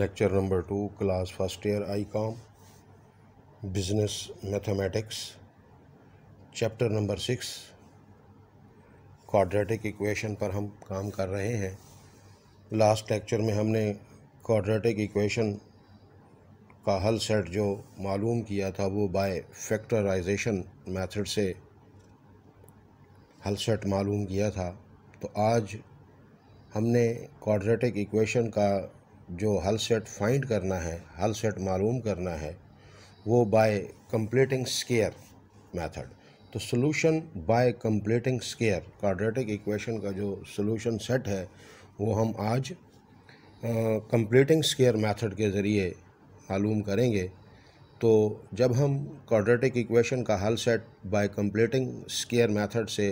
lecture number two class first year I com business mathematics chapter number six quadratic equation पर हम काम कर रहे हैं लास्ट लेक्चर में हमने क्वाड्रेटिक इक्वेशन का हल सेट जो मालूम किया था वो बाय फैक्टराइजेशन मेथड से हल सेट मालूम किया था तो आज हमने क्वाड्रेटिक इक्वेशन का जो हल सेट फाइंड करना है हल सेट मालूम करना है वो बाय कंप्लीटिंग स्केयर मेथड तो solution by completing square quadratic equation का जो सॉल्यूशन सेट है वो हम आज कंप्लीटिंग स्केयर मेथड के ज़रिए मालूम करेंगे तो जब हम क्वाड्रेटिक इक्वेशन का हल set by completing square method से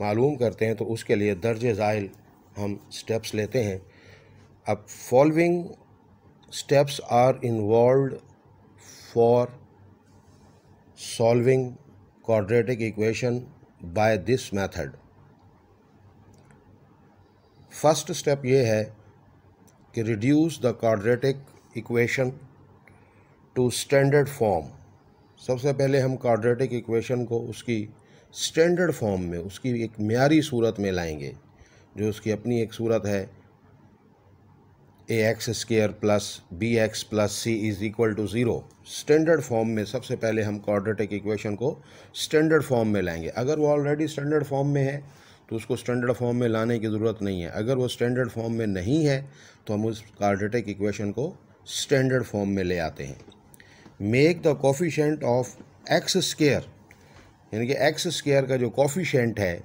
मालूम करते हैं तो उसके लिए दर्ज ज़ाइल हम स्टेप्स लेते हैं अब following steps are involve for solving quadratic equation by this method first step ये है कि reduce the quadratic equation to standard form सबसे पहले हम क्वाड्रेटिक इक्वेशन को उसकी स्टैंडर्ड फॉर्म में उसकी एक म्यारी सूरत में लाएंगे जो उसकी अपनी एक सूरत है a x square plus b x plus c is equal to zero standard form में सबसे पहले हम क्वाड्रेटिक इक्वेशन को स्टैंडर्ड फॉर्म में लाएंगे अगर वो ऑलरेडी स्टैंडर्ड फॉर्म में है तो उसको स्टैंडर्ड फॉर्म में लाने की ज़रूरत नहीं है अगर वो स्टैंडर्ड फॉर्म में नहीं है तो हम उस क्वाड्रेटिक इक्वेशन को स्टैंडर्ड फॉर्म में ले आते हैं make the coefficient of x square यानी कि एक्स स्केयर का जो कॉफिशेंट है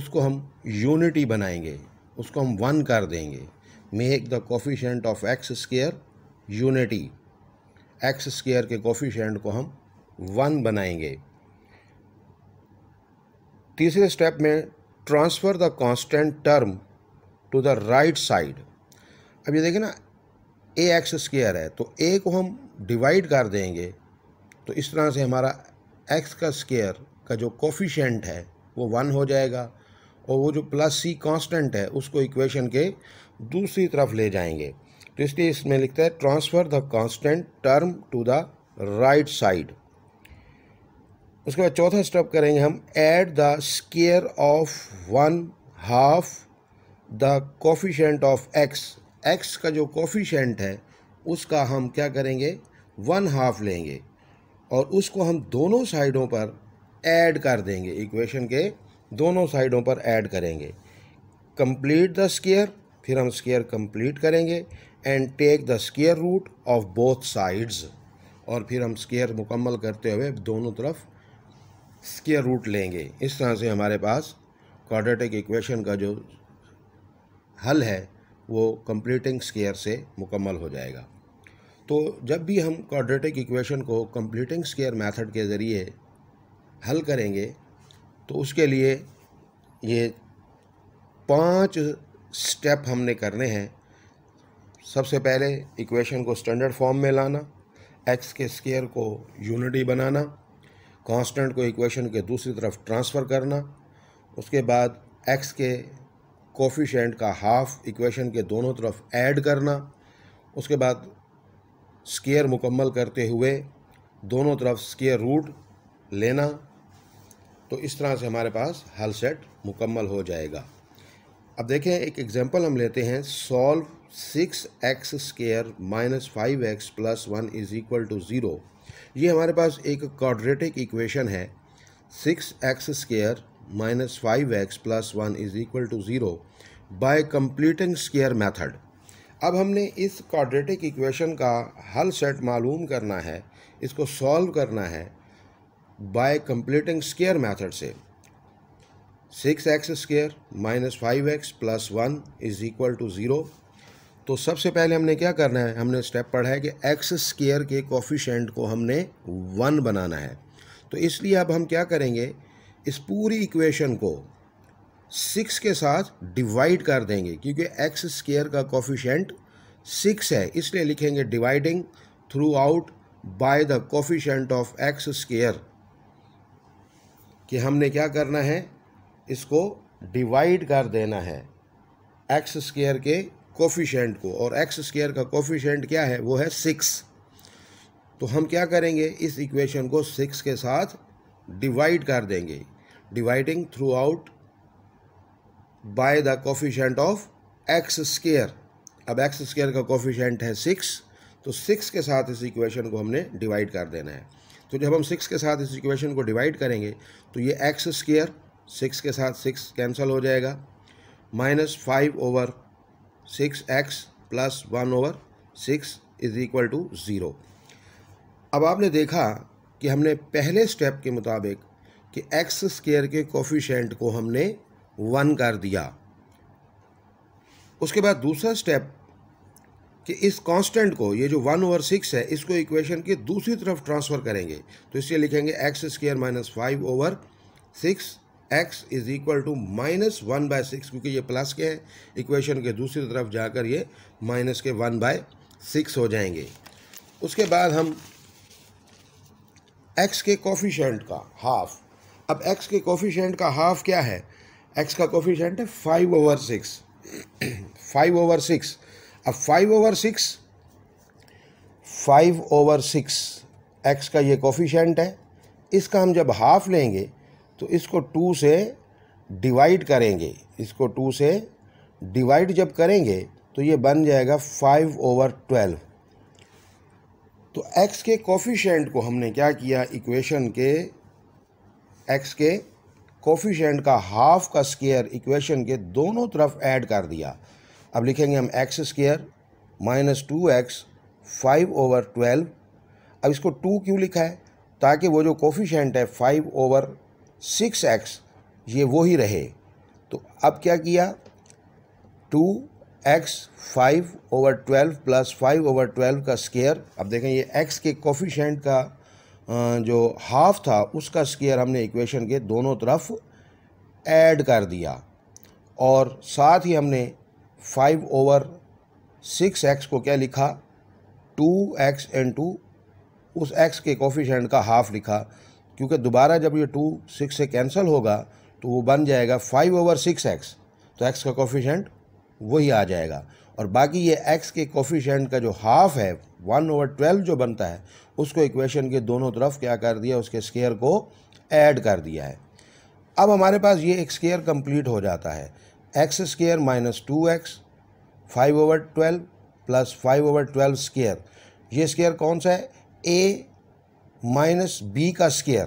उसको हम यूनिटी बनाएंगे उसको हम वन कर देंगे make the coefficient of x square unity x square के कोफिशेंट को हम वन बनाएंगे तीसरे स्टेप में transfer the constant term to the right side अब ये देखें ना ए एक्स स्केयर है तो ए को हम डिवाइड कर देंगे तो इस तरह से हमारा एक्स का स्केयर का जो कोफिशेंट है वो वन हो जाएगा और वो जो प्लस सी कांस्टेंट है उसको इक्वेशन के दूसरी तरफ ले जाएंगे तो इसलिए इसमें लिखता है transfer the constant term to the right side उसके बाद चौथा स्टेप करेंगे हम add the square of one half the coefficient of x x का जो कॉफिशेंट है उसका हम क्या करेंगे वन हाफ लेंगे और उसको हम दोनों साइडों पर ऐड कर देंगे इक्वेशन के दोनों साइडों पर ऐड करेंगे कंप्लीट द स्केयर फिर हम स्केयर कंप्लीट करेंगे and take the square root of both sides और फिर हम स्केयर मुकम्मल करते हुए दोनों तरफ स्केयर रूट लेंगे इस तरह से हमारे पास क्वाड्रेटिक इक्वेशन का जो हल है वो कंप्लीटिंग स्केयर से मुकम्मल हो जाएगा तो जब भी हम क्वाड्रेटिक इक्वेशन को कंप्लीटिंग स्केयर मेथड के ज़रिए हल करेंगे तो उसके लिए ये पांच स्टेप हमने करने हैं सबसे पहले इक्वेशन को स्टैंडर्ड फॉर्म में लाना एक्स के स्केयर को यूनिटी बनाना कांस्टेंट को इक्वेशन के दूसरी तरफ ट्रांसफ़र करना उसके बाद एक्स के कोफिशेंट का हाफ इक्वेशन के दोनों तरफ ऐड करना उसके बाद स्केयर मुकम्मल करते हुए दोनों तरफ स्केयर रूट लेना तो इस तरह से हमारे पास हल सेट मुकम्मल हो जाएगा अब देखें एक एग्जांपल हम लेते हैं solve six x square minus five x plus one is equal to zero ये हमारे पास एक क्वाड्रेटिक इक्वेशन है six x square minus five x plus one is equal to zero by completing square method अब हमने इस quadratic equation का हल सेट मालूम करना है इसको सॉल्व करना है बाय कंप्लीटिंग स्केयर मैथड से six x square minus five x plus one is equal to zero तो सबसे पहले हमने क्या करना है हमने स्टेप पढ़ा है कि एक्स स्केयर के कॉफिशेंट को हमने वन बनाना है तो इसलिए अब हम क्या करेंगे इस पूरी इक्वेशन को सिक्स के साथ डिवाइड कर देंगे क्योंकि एक्स स्केयर का कॉफिशेंट सिक्स है इसलिए लिखेंगे dividing throughout by the coefficient of x square कि हमने क्या करना है इसको डिवाइड कर देना है एक्स स्केयर के कोफिशेंट को और एक्स स्केयर का कोफिशेंट क्या है वो है सिक्स तो हम क्या करेंगे इस इक्वेशन को सिक्स के साथ डिवाइड कर देंगे dividing throughout by the coefficient of x square अब एक्स स्केयर का कोफिशेंट है सिक्स तो सिक्स के साथ इस इक्वेशन को हमने डिवाइड कर देना है तो जब हम सिक्स के साथ इस इक्वेशन को डिवाइड करेंगे तो ये एक्स स्केयर सिक्स के साथ सिक्स कैंसिल हो जाएगा minus five over six x plus one over six is equal to zero अब आपने देखा कि हमने पहले स्टेप के मुताबिक कि एक्स स्केयर के कोफिशेंट को हमने वन कर दिया उसके बाद दूसरा स्टेप कि इस कांस्टेंट को ये जो वन ओवर सिक्स है इसको इक्वेशन के दूसरी तरफ ट्रांसफ़र करेंगे तो इसलिए लिखेंगे x square minus five over six x is equal to minus one by six क्योंकि ये प्लस के हैं इक्वेशन के दूसरी तरफ जाकर ये माइनस के वन बाय सिक्स हो जाएंगे उसके बाद हम एक्स के कोफिशेंट का हाफ अब एक्स के कोफिशेंट का हाफ क्या है एक्स का कोफिशेंट है five over six five over six अब five over six five over six x का ये कोफिशेंट है इसका हम जब हाफ लेंगे तो इसको टू से डिवाइड करेंगे इसको टू से डिवाइड जब करेंगे तो ये बन जाएगा फाइव ओवर ट्वेल्व तो एक्स के कॉफिशेंट को हमने क्या किया इक्वेशन के एक्स के कोफिशेंट का हाफ का स्केयर इक्वेशन के दोनों तरफ ऐड कर दिया अब लिखेंगे हम x square minus two x five over twelve अब इसको टू क्यों लिखा है ताकि वो जो कोफिशेंट है फाइव ओवर सिक्स एक्स ये वो ही रहे तो अब क्या किया two x five over twelve plus five over twelve का स्केयर अब देखें ये एक्स के कोफिशेंट का जो हाफ था उसका स्केयर हमने इक्वेशन के दोनों तरफ ऐड कर दिया और साथ ही हमने फाइव ओवर सिक्स एक्स को क्या लिखा टू एक्स एंड टू उस एक्स के कोफिशेंट का हाफ लिखा क्योंकि दोबारा जब ये टू सिक्स से कैंसिल होगा तो वो बन जाएगा फाइव ओवर सिक्स एक्स तो एक्स का कोफिशेंट वही आ जाएगा और बाकी ये एक्स के कोफिशेंट का जो हाफ है वन ओवर ट्वेल्व जो बनता है उसको इक्वेशन के दोनों तरफ क्या कर दिया उसके स्केयर को ऐड कर दिया है अब हमारे पास ये एक स्केयर कम्प्लीट हो जाता है x square minus two x five over twelve plus five over twelve square ये स्केयर कौन सा है ए माइनस बी का स्केयर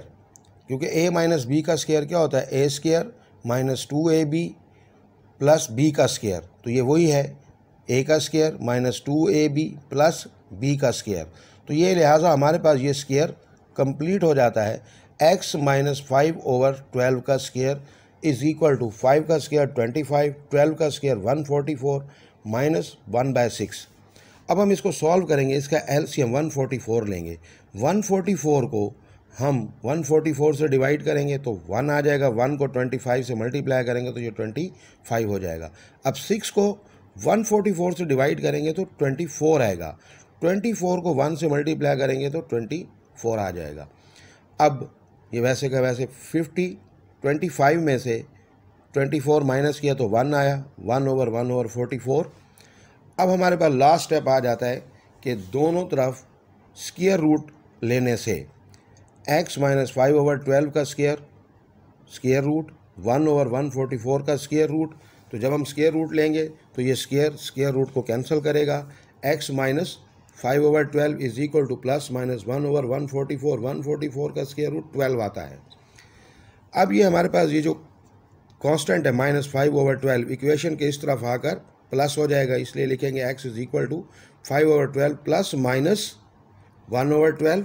क्योंकि ए माइनस बी का स्केयर क्या होता है a square minus two a b plus b का स्केयर तो ये वही है ए का square minus two a b plus b का स्केयर तो ये लिहाजा हमारे पास ये स्केयर कंप्लीट हो जाता है x minus five over twelve का square is equal to five का स्केयर ट्वेंटी फाइव ट्वेल्व का square one forty four minus one by six अब हम इसको सॉल्व करेंगे इसका वन फोर्टी फोर लेंगे 144 को हम 144 से डिवाइड करेंगे तो 1 आ जाएगा 1 को 25 से मल्टीप्लाई करेंगे तो ये 25 हो जाएगा अब 6 को 144 से डिवाइड करेंगे तो 24 आएगा 24 को 1 से मल्टीप्लाई करेंगे तो 24 आ जाएगा अब ये वैसे का वैसे 50 25 में से 24 माइनस किया तो 1 आया 1 ओवर 1 ओवर 44 अब हमारे पास लास्ट स्टेप आ जाता है कि दोनों तरफ स्कीयर रूट लेने से x minus five over twelve का square square root one over one forty four का स्केयर रूट तो जब हम स्केयर रूट लेंगे तो ये स्केयर स्केयर रूट को कैंसिल करेगा x minus five over twelve is equal to plus minus one over one forty four one forty four का स्केयर रूट ट्वेल्व आता है अब ये हमारे पास ये जो कांस्टेंट है minus five over twelve equation के इस तरफ आकर प्लस हो जाएगा इसलिए लिखेंगे x is equal to five over twelve plus minus one over twelve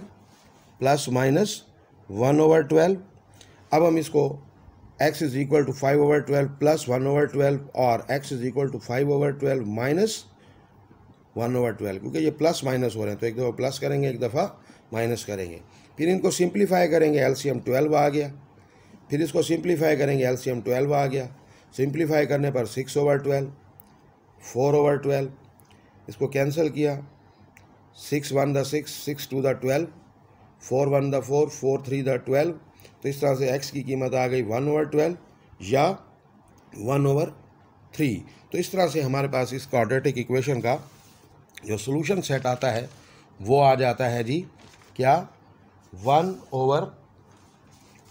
plus minus one over twelve अब हम इसको x is equal to five over twelve plus one over twelve और x is equal to five over twelve minus one over twelve क्योंकि ये plus minus हो रहे हैं तो एक दफ़ा प्लस करेंगे एक दफ़ा माइनस करेंगे फिर इनको सिंप्लीफाई करेंगे एलसीएम ट्वेल्व आ गया फिर इसको सिंप्लीफाई करेंगे एलसीएम ट्वेल्व आ गया सिंप्लीफाई करने पर six over twelve four over twelve इसको कैंसिल किया six one the six six two the twelve four one the four four three the twelve तो इस तरह से एक्स की कीमत आ गई वन ओवर ट्वेल्व या वन ओवर थ्री तो इस तरह से हमारे पास इस क्वाड्रेटिक इक्वेशन का जो सोलूशन सेट आता है वो आ जाता है जी क्या वन ओवर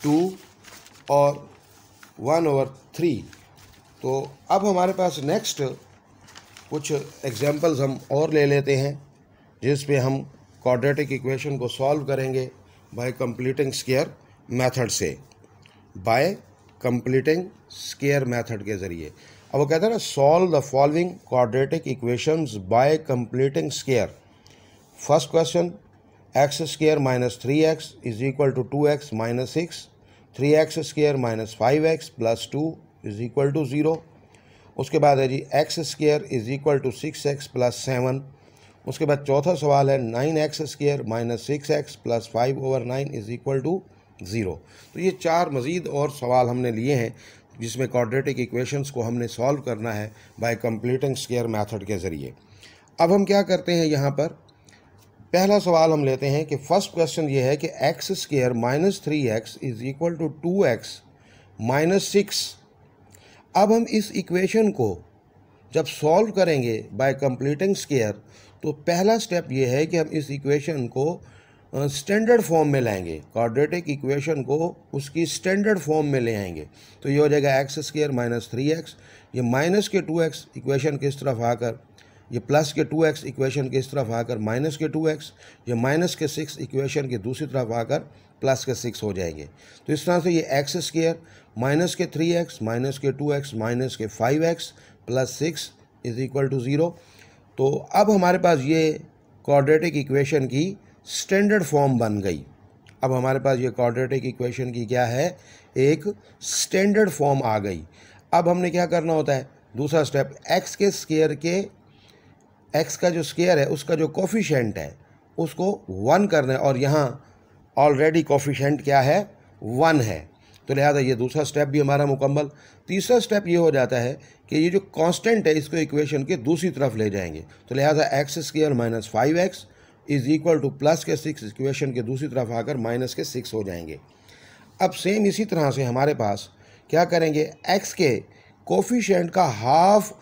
टू और वन ओवर थ्री तो अब हमारे पास नेक्स्ट कुछ एग्जांपल्स हम और ले लेते हैं जिस पे हम क्वाड्रेटिक इक्वेशन को सॉल्व करेंगे बाय कंप्लीटिंग स्केयर मेथड से बाय कंप्लीटिंग स्केयर मेथड के ज़रिए अब वो कहते हैं ना solve the following quadratic equations by completing square first question x square minus three x is equal to two x minus six three x square minus five x plus two is equal to zero उसके बाद है जी x square is equal to six x plus seven उसके बाद चौथा सवाल है nine x square minus six x plus five over nine is equal to zero तो ये चार मज़ीद और सवाल हमने लिए हैं जिसमें क्वाड्रेटिक इक्वेशंस को हमने सॉल्व करना है बाय कंप्लीटिंग स्केयर मेथड के ज़रिए अब हम क्या करते हैं यहाँ पर पहला सवाल हम लेते हैं कि फ़र्स्ट क्वेश्चन ये है कि x square minus three x is equal to two x minus six अब हम इस इक्वेशन को जब सॉल्व करेंगे बाय कंप्लीटिंग स्केयर तो पहला स्टेप ये है कि हम इस इक्वेशन को स्टैंडर्ड फॉर्म में लाएंगे कॉर्डेटिक इक्वेशन को उसकी स्टैंडर्ड फॉर्म में ले आएंगे तो ये हो जाएगा x square minus three x ये माइनस के टू एक्स इक्वेशन किस तरफ आकर ये प्लस के टू एक्स इक्वेशन किस तरफ आकर माइनस के टू एक्स ये माइनस के सिक्स इक्वेशन की दूसरी तरफ आकर प्लस के सिक्स हो जाएंगे तो इस तरह से ये एक्स स्केयर माइनस के थ्री एक्स माइनस के टू एक्स माइनस के five x plus six is equal to zero तो अब हमारे पास ये क्वाड्रेटिक इक्वेशन की स्टैंडर्ड फॉर्म बन गई अब हमारे पास ये क्वाड्रेटिक इक्वेशन की क्या है एक स्टैंडर्ड फॉर्म आ गई अब हमने क्या करना होता है दूसरा स्टेप एक्स के स्केयर के एक्स का जो स्केयर है उसका जो कॉफिशेंट है उसको वन करना है और यहाँ ऑलरेडी कॉफिशेंट क्या है वन है तो लिहाजा ये दूसरा स्टेप भी हमारा मुकम्मल तीसरा स्टेप ये हो जाता है कि ये जो कांस्टेंट है इसको इक्वेशन के दूसरी तरफ ले जाएंगे तो लिहाजा x square minus five x is equal to plus के सिक्स इक्वेशन के दूसरी तरफ आकर माइनस के सिक्स हो जाएंगे अब सेम इसी तरह से हमारे पास क्या करेंगे एक्स के कोफिशेंट का हाफ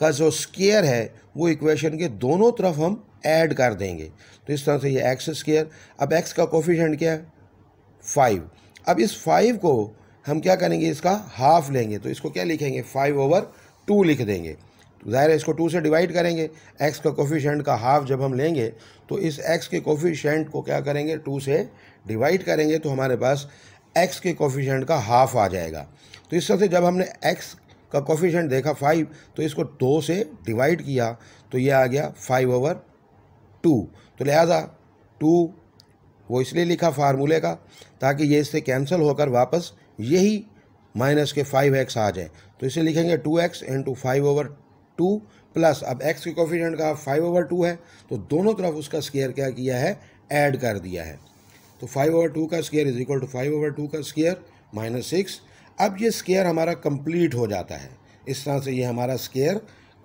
का जो स्केयर है वो इक्वेशन के दोनों तरफ हम ऐड कर देंगे तो इस तरह से ये एक्स स्केयर अब एक्स का कोफिशेंट क्या है फाइव अब इस फाइव को हम क्या करेंगे इसका हाफ लेंगे तो इसको क्या लिखेंगे फाइव ओवर टू लिख देंगे तो ज़ाहिर है इसको टू से डिवाइड करेंगे एक्स का कोफिशेंट का हाफ जब हम लेंगे तो इस एक्स के कोफिशेंट को क्या करेंगे टू से डिवाइड करेंगे तो हमारे पास एक्स के कोफिशेंट का हाफ आ जाएगा तो इस तरह से जब हमने एक्स का कोफिशेंट देखा फाइव तो इसको दो से डिवाइड किया तो ये आ गया फाइव ओवर टू तो लिहाजा टू वो इसलिए लिखा फार्मूले का ताकि ये इससे कैंसिल होकर वापस यही माइनस के फाइव एक्स आ जाए तो इसे लिखेंगे two x into five over two plus अब एक्स के कॉफिडेंट का फाइव ओवर टू है तो दोनों तरफ उसका स्केयर क्या किया है ऐड कर दिया है तो फाइव ओवर टू का square is equal to five over two का स्केयर माइनस सिक्स अब ये स्केयर हमारा कंप्लीट हो जाता है इस तरह से ये हमारा स्केयर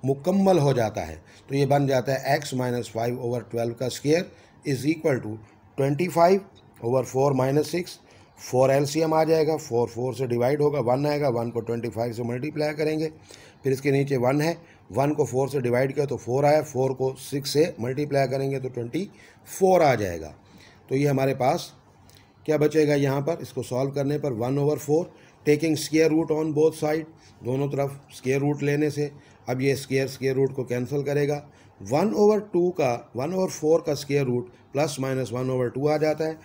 मुकम्मल हो जाता है तो ये बन जाता है x minus five over twelve का square is equal to twenty five over four minus six four M आ जाएगा फोर फोर से डिवाइड होगा वन आएगा वन को ट्वेंटी फाइव से मल्टीप्लाई करेंगे फिर इसके नीचे वन है वन को फोर से डिवाइड किया तो फोर आया फोर को सिक्स से मल्टीप्लाई करेंगे तो ट्वेंटी फोर आ जाएगा तो ये हमारे पास क्या बचेगा यहाँ पर इसको सॉल्व करने पर one over four taking square root on both side दोनों तरफ स्केयर रूट लेने से अब ये स्केयर स्केयर रूट को कैंसिल करेगा वन ओवर टू का वन ओवर फोर का square root plus minus one over two आ जाता है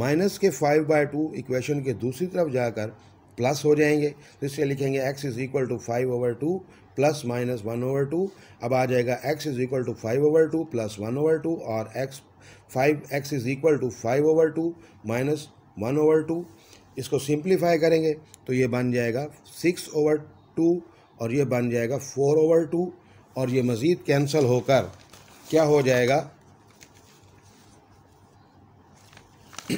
माइनस के फाइव बाय टू इक्वेशन के दूसरी तरफ जाकर प्लस हो जाएंगे तो इसलिए लिखेंगे x is equal to five over two plus minus one over two अब आ जाएगा x is equal to five over two plus one over two और x five x is equal to five over two minus one over two इसको simplify करेंगे तो ये बन जाएगा सिक्स ओवर टू और ये बन जाएगा फोर ओवर टू और ये मज़ीद कैंसिल होकर क्या हो जाएगा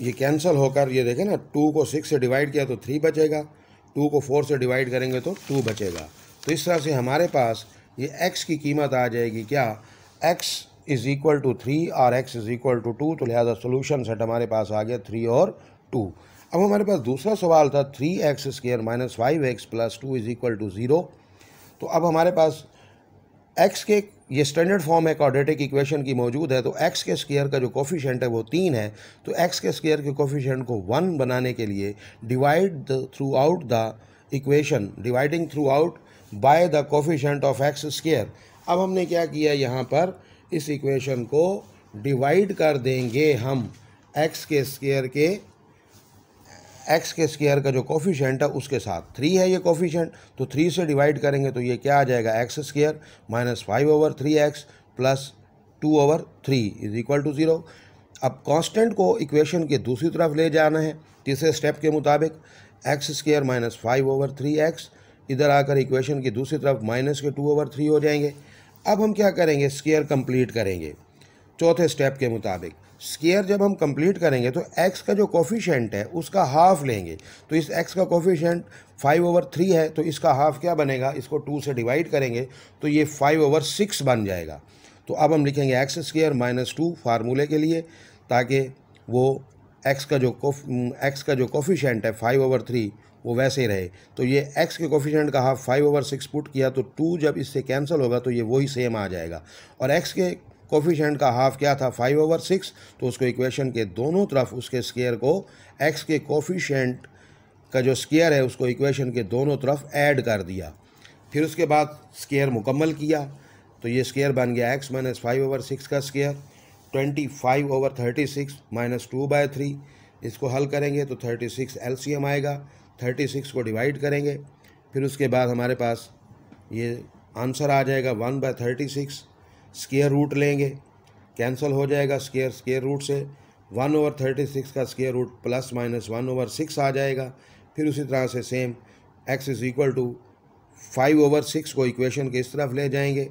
ये कैंसिल होकर ये देखें ना टू को सिक्स से डिवाइड किया तो थ्री बचेगा टू को फोर से डिवाइड करेंगे तो टू बचेगा तो इस तरह से हमारे पास ये एक्स की कीमत आ जाएगी क्या x is equal to three और x is equal to two तो लिहाजा सोलूशन सेट हमारे पास आ गया थ्री और टू अब हमारे पास दूसरा सवाल था three x square minus five x plus two is equal to zero तो अब हमारे पास एक्स के ये स्टैंडर्ड फॉर्म है क्वाड्रेटिक इक्वेशन की मौजूद है तो एक्स के स्केयर का जो कोफिशेंट है वो तीन है तो एक्स के स्केयर के कोफिशेंट को वन बनाने के लिए divide the throughout the equation dividing throughout by the coefficient of x square अब हमने क्या किया यहाँ पर इस इक्वेशन को डिवाइड कर देंगे हम एक्स के स्केयर के एक्स के स्केयर का जो कॉफिशेंट है उसके साथ थ्री है ये कॉफिशेंट तो थ्री से डिवाइड करेंगे तो ये क्या आ जाएगा x square minus five over three x plus two over three is equal to zero अब कांस्टेंट को इक्वेशन के दूसरी तरफ ले जाना है तीसरे स्टेप के मुताबिक x square minus five over three x इधर आकर इक्वेशन की दूसरी तरफ माइनस के टू ओवर थ्री हो जाएंगे अब हम क्या करेंगे स्केयर कंप्लीट करेंगे चौथे स्टेप के मुताबिक स्केयर जब हम कंप्लीट करेंगे तो एक्स का जो कॉफिशेंट है उसका हाफ लेंगे तो इस एक्स का कॉफिशेंट फाइव ओवर थ्री है तो इसका हाफ क्या बनेगा इसको टू से डिवाइड करेंगे तो ये फाइव ओवर सिक्स बन जाएगा तो अब हम लिखेंगे एक्स स्केयर माइनस टू फार्मूले के लिए ताकि वो एक्स का जो एक्स mm, का जो कॉफिशेंट है फाइव ओवर थ्री वो वैसे ही रहे तो ये एक्स के कॉफिशेंट का half five over six put किया तो टू जब इससे कैंसिल होगा तो ये वही सेम आ जाएगा और एक्स के कोफिशेंट का हाफ क्या था फाइव ओवर सिक्स तो उसको इक्वेशन के दोनों तरफ उसके स्केयर को एक्स के कोफिशेंट का जो स्केयर है उसको इक्वेशन के दोनों तरफ ऐड कर दिया फिर उसके बाद स्केयर मुकम्मल किया तो ये स्केयर बन गया x minus five over six का square twenty five over thirty six minus two by three इसको हल करेंगे तो thirty six L C M आएगा थर्टी सिक्स को डिवाइड करेंगे फिर उसके बाद हमारे पास ये आंसर आ जाएगा one by thirty six square root लेंगे कैंसिल हो जाएगा स्केयर स्केयर रूट से वन ओवर थर्टी सिक्स का square root plus minus one over six आ जाएगा फिर उसी तरह से same x is equal to five over six को इक्वेशन के इस तरफ ले जाएंगे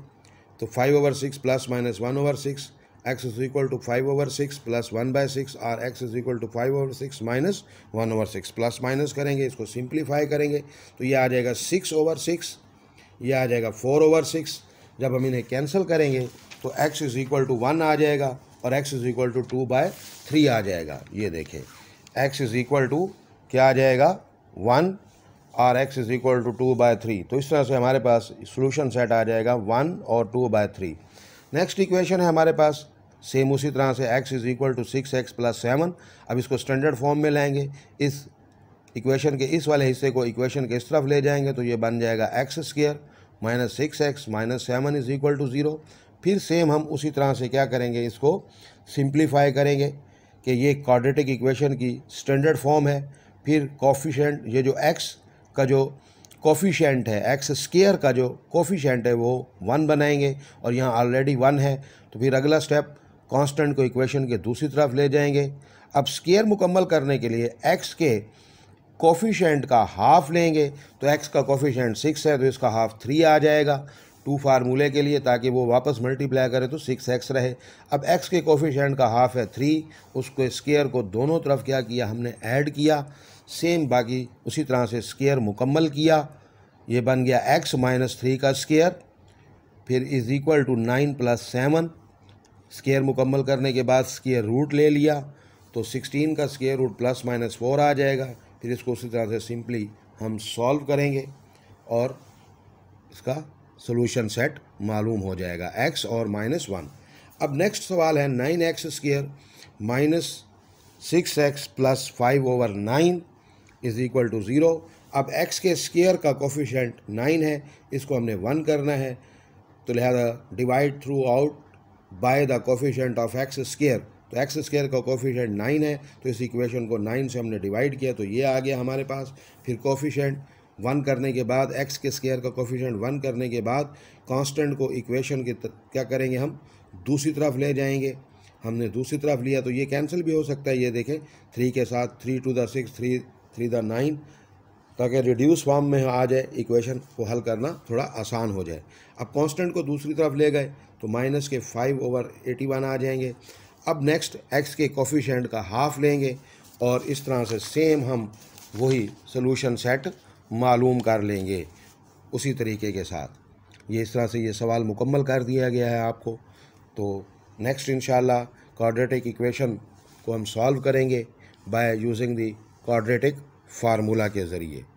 तो five over six plus minus one over six x is equal to five over six plus one by six और x is equal to five over six minus one over six plus minus करेंगे इसको simplify करेंगे तो ये आ जाएगा six over six ये आ जाएगा four over six जब हम इन्हें कैंसिल करेंगे तो x is equal to one आ जाएगा और x is equal to two by three आ जाएगा ये देखें x इज़ इक्वल टू क्या आ जाएगा वन और x is equal to two by three तो इस तरह से हमारे पास सोल्यूशन सेट आ जाएगा वन और two by three next equation है हमारे पास सेम उसी तरह से x is equal to six x plus seven अब इसको स्टैंडर्ड फॉर्म में लाएंगे इस इक्वेशन के इस वाले हिस्से को इक्वेशन के इस तरफ ले जाएंगे तो ये बन जाएगा x square minus six x minus seven is equal to zero फिर सेम हम उसी तरह से क्या करेंगे इसको सिंप्लीफाई करेंगे कि ये क्वाड्रेटिक इक्वेशन की स्टैंडर्ड फॉर्म है फिर कॉफिशेंट ये जो एक्स का जो कॉफिशेंट है एक्स स्केयर का जो कॉफिशेंट है वो वन बनाएंगे और यहाँ ऑलरेडी वन है तो फिर अगला स्टेप कांस्टेंट को इक्वेशन के दूसरी तरफ ले जाएंगे अब स्केयर मुकम्मल करने के लिए एक्स के कोफिशेंट का हाफ़ लेंगे तो एक्स का कोफिशेंट सिक्स है तो इसका हाफ़ थ्री आ जाएगा टू फार्मूले के लिए ताकि वो वापस मल्टीप्लाई करे तो सिक्स एक्स रहे अब एक्स के कोफिशेंट का हाफ़ है थ्री उसको स्केयर को दोनों तरफ क्या किया हमने ऐड किया सेम बाकी उसी तरह से स्केयर मुकम्मल किया ये बन गया एक्स माइनस थ्री का स्केयर फिर is equal to nine plus seven square मुकम्मल करने के बाद स्केयर रूट ले लिया तो सिक्सटीन का square root plus minus four आ जाएगा फिर इसको उसी तरह से सिंपली हम सॉल्व करेंगे और इसका सोल्यूशन सेट मालूम हो जाएगा एक्स और माइनस वन अब नेक्स्ट सवाल है nine x square minus six x plus five over nine is equal to zero अब एक्स के स्केयर का कोफिशेंट नाइन है इसको हमने वन करना है तो लिहाजा divide throughout by the coefficient of x square तो एक्स स्क्वायर का कोफिशेंट नाइन है तो इस इक्वेशन को नाइन से हमने डिवाइड किया तो ये आ गया हमारे पास फिर कोफिशेंट वन करने के बाद एक्स के स्केयर का कोफिशेंट वन करने के बाद कांस्टेंट को इक्वेशन के क्या करेंगे हम दूसरी तरफ ले जाएंगे हमने दूसरी तरफ लिया तो ये कैंसिल भी हो सकता है ये देखें थ्री के साथ three two the six three three the nine ताकि रिड्यूस फॉर्म में आ जाए इक्वेशन को हल करना थोड़ा आसान हो जाए अब कांस्टेंट को दूसरी तरफ ले गए तो माइनस के फाइव ओवर एटी वन आ जाएंगे अब नेक्स्ट एक्स के कोफिशेंट का हाफ लेंगे और इस तरह से सेम हम वही सोलूशन सेट मालूम कर लेंगे उसी तरीके के साथ ये इस तरह से ये सवाल मुकम्मल कर दिया गया है आपको तो नेक्स्ट इन कॉर्डरेटिक इक्वेशन को हम सॉल्व करेंगे by using the quadratic formula के ज़रिए